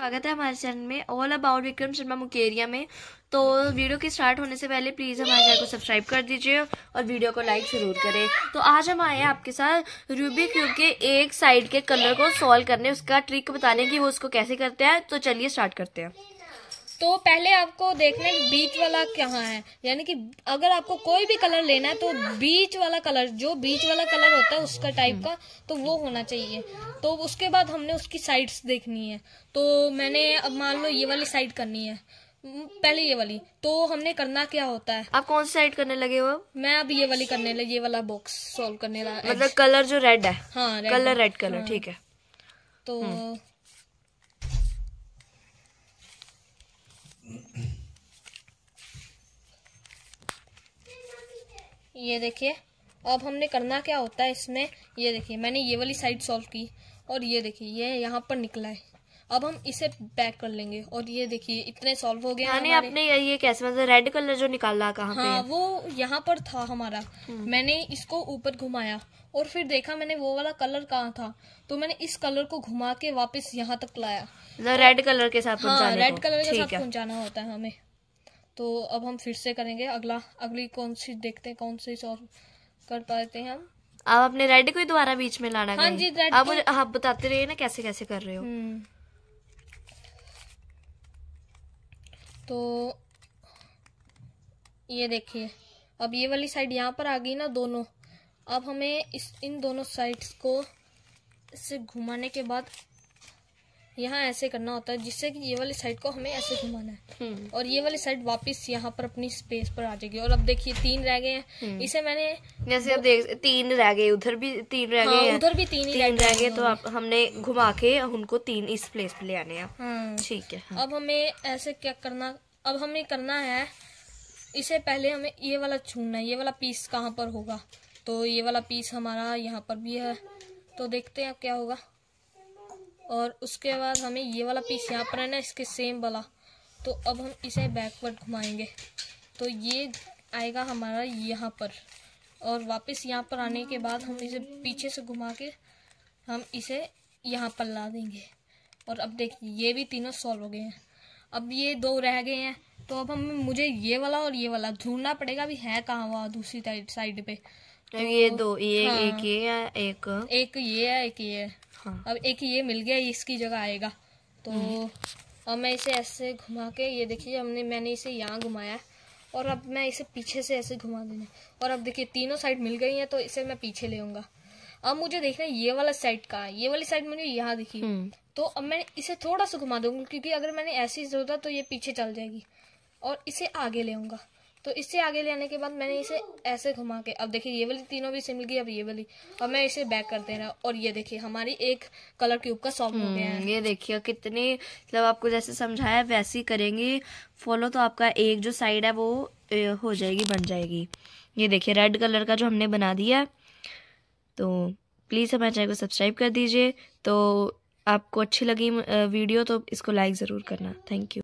स्वागत है हमारे चैनल में ऑल अबाउट विक्रम शर्मा मुकेरिया में तो वीडियो के स्टार्ट होने से पहले प्लीज़ हमारे चैनल को सब्सक्राइब कर दीजिए और वीडियो को लाइक ज़रूर करें तो आज हम आए हैं आपके साथ रूबी क्यूब के एक साइड के कलर को सॉल्व करने उसका ट्रिक बताने की वो उसको कैसे करते हैं तो चलिए स्टार्ट करते हैं तो पहले आपको देखना है बीच वाला कहाँ है यानी कि अगर आपको कोई भी कलर लेना है तो बीच वाला कलर जो बीच वाला कलर होता है उसका टाइप का तो वो होना चाहिए तो उसके बाद हमने उसकी साइड्स देखनी है तो मैंने अब मान लो ये वाली साइड करनी है पहले ये वाली तो हमने करना क्या होता है आप कौन सी साइड करने लगे हो मैं अब ये वाली करने लगी ये वाला बॉक्स सोल्व करने लगा मतलब कलर जो रेड है हाँ कलर रेड कलर ठीक है तो हम्म। ये देखिए अब हमने करना क्या होता है इसमें ये देखिए मैंने ये वाली साइड सॉल्व की और ये देखिए ये यहाँ पर निकला है अब हम इसे पैक कर लेंगे और ये देखिए इतने सॉल्व हो गए हाँ, हमारे आपने ये कैसे मतलब रेड कलर जो निकाला कहाँ हाँ पे? वो यहाँ पर था हमारा हम्म। मैंने इसको ऊपर घुमाया और फिर देखा मैंने वो वाला कलर कहाँ था तो मैंने इस कलर को घुमा के वापस यहाँ तक लाया रेड मतलब कलर के साथ हाँ रेड कलर के साथ पहुंचाना होता है हमें तो अब हम फिर से करेंगे अगला अगली कौन सी देखते हैं कौन सी सॉल्व कर पाते हैं हम आप अपने रेड को ही दोबारा बीच में लाना हाँ जी रेड आप मुझे आप बताते रहिए ना कैसे कैसे कर रहे हो हम्म। तो ये देखिए अब ये वाली साइड यहाँ पर आ गई ना दोनों अब हमें इस इन दोनों साइड्स को इसे घुमाने के बाद यहाँ ऐसे करना होता है जिससे कि ये वाली साइड को हमें ऐसे घुमाना है हम्म। और ये वाली साइड वापस यहाँ पर अपनी स्पेस पर आ जाएगी और अब देखिए तीन रह गए हैं हम्म। इसे मैंने जैसे अब देख तीन रह गए उधर भी तीन रह हाँ, गए हाँ, उधर भी तीन ही रह गए तो आप हमने घुमा के उनको तीन इस प्लेस पे ले आने हैं हम्म। ठीक है हाँ। अब हमें ऐसे क्या करना अब हमें करना है इसे पहले हमें ये वाला छूना है ये वाला पीस कहाँ पर होगा तो ये वाला पीस हमारा यहाँ पर भी है तो देखते हैं क्या होगा और उसके बाद हमें ये वाला पीस यहाँ पर है ना इसके सेम वाला तो अब हम इसे बैकवर्ड घुमाएंगे तो ये आएगा हमारा यहाँ पर और वापस यहाँ पर आने के बाद हम इसे पीछे से घुमा के हम इसे यहाँ पर ला देंगे और अब देखिए ये भी तीनों सॉल्व हो गए हैं अब ये दो रह गए हैं तो अब हम मुझे ये वाला और ये वाला ढूंढना पड़ेगा भी है कहाँ वहाँ दूसरी साइड पे तो ये दो ये हाँ, एक ये है एक एक ये है एक ये है हाँ। अब एक ये मिल गया इसकी जगह आएगा तो अब मैं इसे ऐसे घुमा के ये देखिए हमने मैंने इसे यहाँ घुमाया और अब मैं इसे पीछे से ऐसे घुमा देना और अब देखिए तीनों साइड मिल गई हैं तो इसे मैं पीछे ले आऊंगा अब मुझे देखना ये वाला साइड कहाँ है ये वाली साइड मुझे यहाँ दिखी हम्म। तो अब मैं इसे थोड़ा सा घुमा दूंगा क्योंकि अगर मैंने ऐसे जोड़ा तो ये पीछे चल जाएगी और इसे आगे ले आऊंगा तो इससे आगे ले आने के बाद मैंने इसे ऐसे घुमा के अब देखिए ये वाली तीनों भी मिल गई अब ये वाली और मैं इसे बैक कर दे रहा और ये देखिए हमारी एक कलर क्यूब का सॉल्व हो गया है हम्म, ये देखिए कितने मतलब आपको जैसे समझाया वैसे ही करेंगे फॉलो तो आपका एक जो साइड है वो हो जाएगी बन जाएगी ये देखिए रेड कलर का जो हमने बना दिया तो प्लीज़ हमारे चैनल को सब्सक्राइब कर दीजिए तो आपको अच्छी लगी वीडियो तो इसको लाइक ज़रूर करना थैंक यू